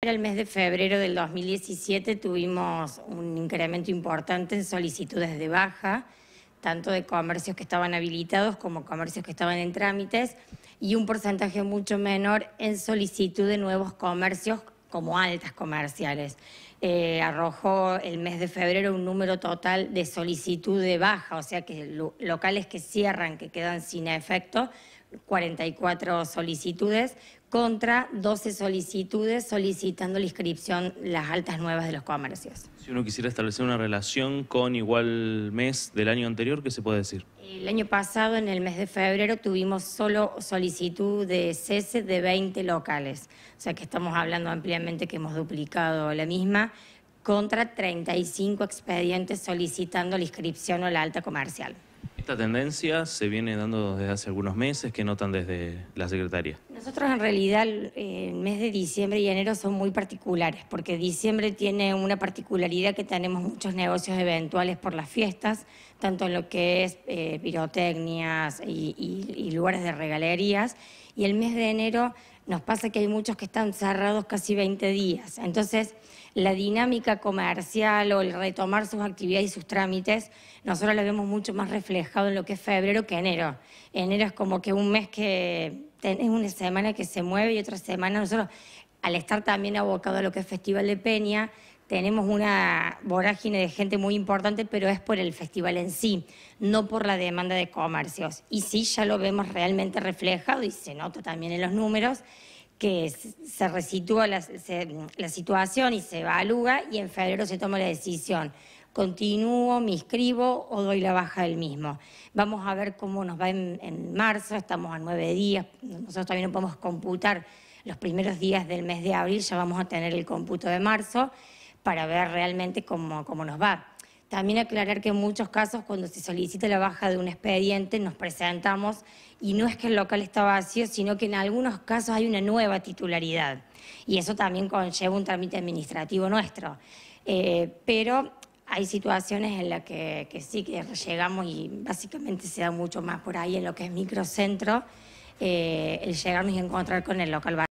Para el mes de febrero del 2017 tuvimos un incremento importante en solicitudes de baja, tanto de comercios que estaban habilitados como comercios que estaban en trámites, y un porcentaje mucho menor en solicitud de nuevos comercios como altas comerciales. Eh, arrojó el mes de febrero un número total de solicitud de baja, o sea que locales que cierran, que quedan sin efecto, 44 solicitudes contra 12 solicitudes solicitando la inscripción las altas nuevas de los comercios. Si uno quisiera establecer una relación con igual mes del año anterior, ¿qué se puede decir? El año pasado, en el mes de febrero, tuvimos solo solicitud de cese de 20 locales, o sea que estamos hablando ampliamente que hemos duplicado la misma contra 35 expedientes solicitando la inscripción o la alta comercial. Esta tendencia se viene dando desde hace algunos meses, que notan desde la Secretaría. Nosotros en realidad el mes de diciembre y enero son muy particulares, porque diciembre tiene una particularidad que tenemos muchos negocios eventuales por las fiestas, tanto en lo que es eh, pirotecnias y, y lugares de regalerías, y el mes de enero nos pasa que hay muchos que están cerrados casi 20 días. Entonces, la dinámica comercial o el retomar sus actividades y sus trámites, nosotros lo vemos mucho más reflejado en lo que es febrero que enero. Enero es como que un mes que tenés una semana que se mueve y otra semana nosotros, al estar también abocado a lo que es Festival de Peña, tenemos una vorágine de gente muy importante, pero es por el festival en sí, no por la demanda de comercios. Y sí, ya lo vemos realmente reflejado y se nota también en los números que se resitúa la, situación y se evalúa y en febrero se toma la decisión. Continúo, me inscribo o doy la baja del mismo. Vamos a ver cómo nos va en, marzo, estamos a nueve días, nosotros también no podemos computar los primeros días del mes de abril, ya vamos a tener el cómputo de marzo para ver realmente cómo, cómo nos va. También aclarar que en muchos casos cuando se solicita la baja de un expediente nos presentamos y no es que el local está vacío, sino que en algunos casos hay una nueva titularidad y eso también conlleva un trámite administrativo nuestro. Eh, pero hay situaciones en las que, sí que llegamos y básicamente se da mucho más por ahí en lo que es microcentro, eh, el llegarnos y encontrar con el local vacío.